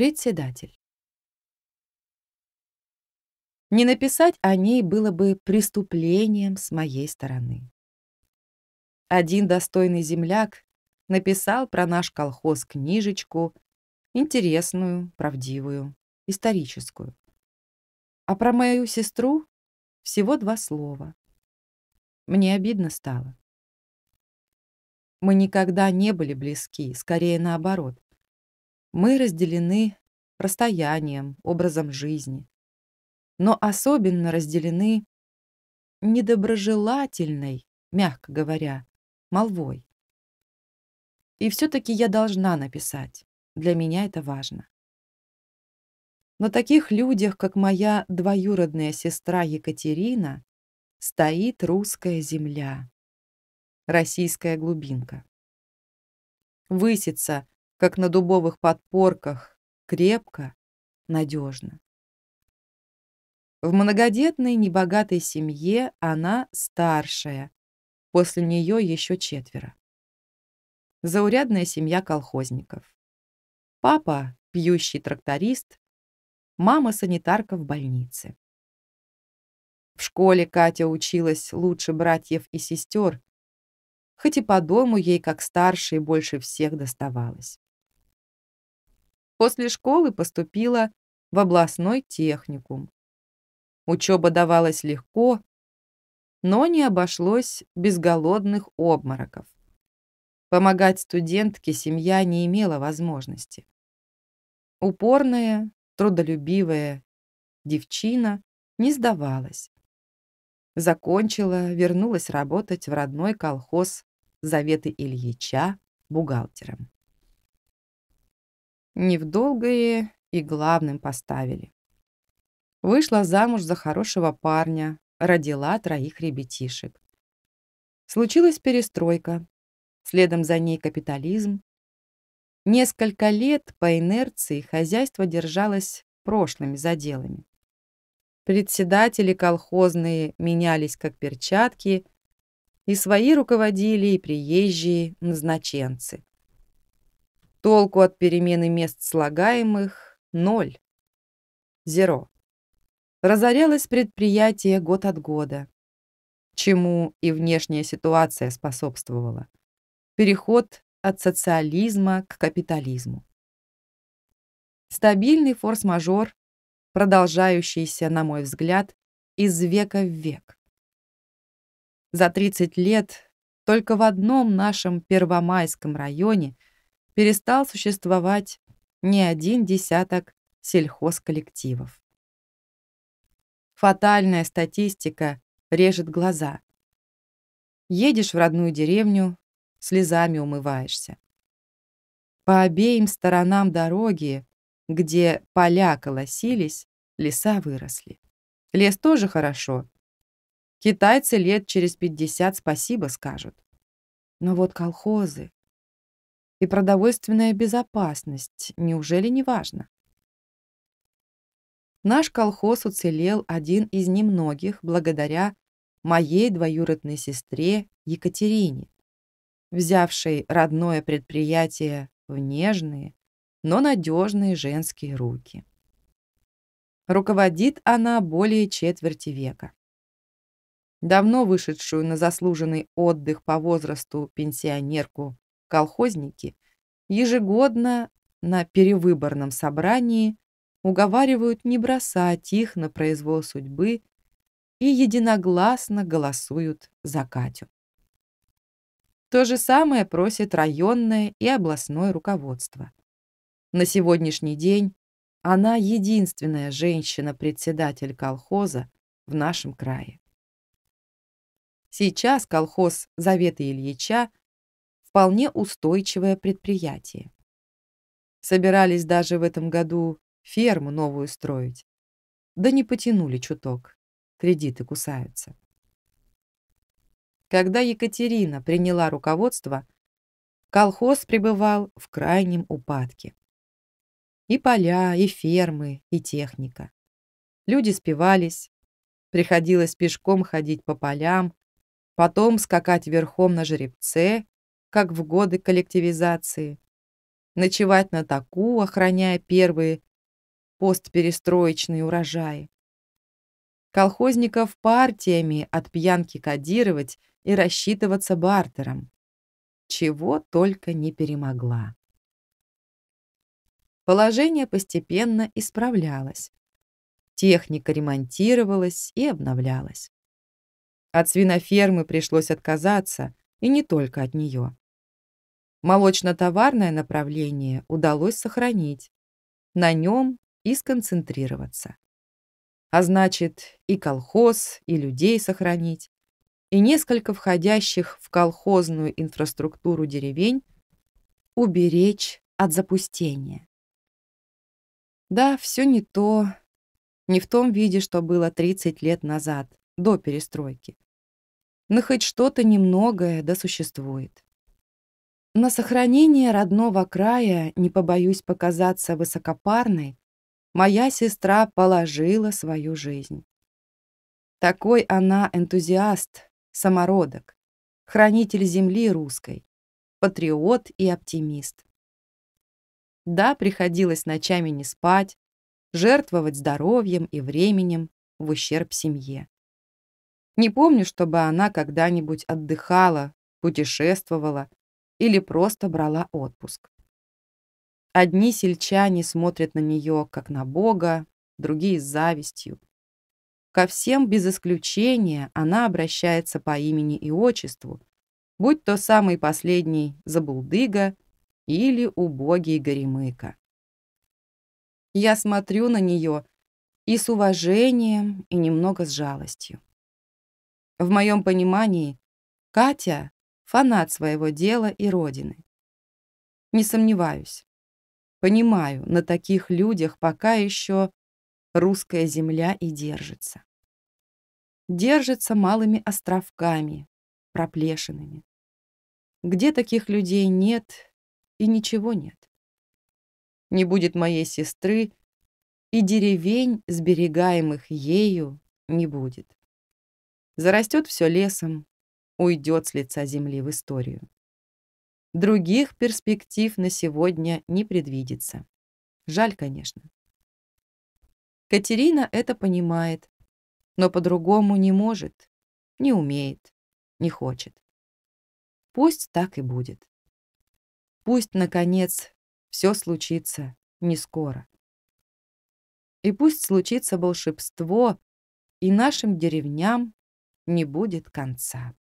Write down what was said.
Председатель. Не написать о ней было бы преступлением с моей стороны. Один достойный земляк написал про наш колхоз книжечку, интересную, правдивую, историческую. А про мою сестру всего два слова. Мне обидно стало. Мы никогда не были близки, скорее наоборот. Мы разделены расстоянием, образом жизни. Но особенно разделены недоброжелательной, мягко говоря, молвой. И все-таки я должна написать. Для меня это важно. На таких людях, как моя двоюродная сестра Екатерина, стоит русская земля, российская глубинка. Высится как на дубовых подпорках, крепко, надежно. В многодетной небогатой семье она старшая, после нее еще четверо. Заурядная семья колхозников. Папа – пьющий тракторист, мама – санитарка в больнице. В школе Катя училась лучше братьев и сестер, хоть и по дому ей, как старшей, больше всех доставалось. После школы поступила в областной техникум. Учеба давалась легко, но не обошлось без голодных обмороков. Помогать студентке семья не имела возможности. Упорная, трудолюбивая девчина не сдавалась. Закончила, вернулась работать в родной колхоз Заветы Ильича бухгалтером. Не в долгое и главным поставили. Вышла замуж за хорошего парня, родила троих ребятишек. Случилась перестройка, следом за ней капитализм. Несколько лет по инерции хозяйство держалось прошлыми заделами. Председатели колхозные менялись как перчатки, и свои руководили, и приезжие назначенцы. Толку от перемены мест слагаемых – ноль. Зеро. Разорялось предприятие год от года, чему и внешняя ситуация способствовала. Переход от социализма к капитализму. Стабильный форс-мажор, продолжающийся, на мой взгляд, из века в век. За 30 лет только в одном нашем Первомайском районе – перестал существовать не один десяток сельхозколлективов. Фатальная статистика режет глаза. Едешь в родную деревню, слезами умываешься. По обеим сторонам дороги, где поля колосились, леса выросли. Лес тоже хорошо. Китайцы лет через 50 спасибо скажут. Но вот колхозы, и продовольственная безопасность. Неужели не важно? Наш колхоз уцелел один из немногих благодаря моей двоюродной сестре Екатерине, взявшей родное предприятие в нежные, но надежные женские руки. Руководит она более четверти века. Давно вышедшую на заслуженный отдых по возрасту пенсионерку колхозники ежегодно на перевыборном собрании уговаривают не бросать их на произвол судьбы и единогласно голосуют за Катю. То же самое просит районное и областное руководство. На сегодняшний день она единственная женщина-председатель колхоза в нашем крае. Сейчас колхоз Завета Ильича вполне устойчивое предприятие. Собирались даже в этом году ферму новую строить. Да не потянули чуток. Кредиты кусаются. Когда Екатерина приняла руководство, колхоз пребывал в крайнем упадке. И поля, и фермы, и техника. Люди спивались, приходилось пешком ходить по полям, потом скакать верхом на жеребце как в годы коллективизации. Ночевать на таку, охраняя первые постперестроечные урожаи. Колхозников партиями от пьянки кодировать и рассчитываться бартером. Чего только не перемогла. Положение постепенно исправлялось. Техника ремонтировалась и обновлялась. От свинофермы пришлось отказаться, и не только от нее. Молочно-товарное направление удалось сохранить, на нем и сконцентрироваться. А значит, и колхоз, и людей сохранить, и несколько входящих в колхозную инфраструктуру деревень уберечь от запустения. Да, все не то, не в том виде, что было 30 лет назад, до перестройки. Но хоть что-то немногое да существует. На сохранение родного края, не побоюсь показаться высокопарной, моя сестра положила свою жизнь. Такой она энтузиаст, самородок, хранитель земли русской, патриот и оптимист. Да, приходилось ночами не спать, жертвовать здоровьем и временем в ущерб семье. Не помню, чтобы она когда-нибудь отдыхала, путешествовала, или просто брала отпуск. Одни сельчане смотрят на нее, как на Бога, другие с завистью. Ко всем без исключения она обращается по имени и отчеству, будь то самый последний Забулдыга или убогий Горемыка. Я смотрю на нее и с уважением, и немного с жалостью. В моем понимании, Катя фанат своего дела и родины. Не сомневаюсь. Понимаю, на таких людях пока еще русская земля и держится. Держится малыми островками, проплешинами. Где таких людей нет и ничего нет. Не будет моей сестры, и деревень, сберегаемых ею, не будет. Зарастет все лесом, уйдет с лица земли в историю. Других перспектив на сегодня не предвидится. Жаль, конечно. Катерина это понимает, но по-другому не может, не умеет, не хочет. Пусть так и будет. Пусть, наконец, все случится не скоро. И пусть случится волшебство, и нашим деревням не будет конца.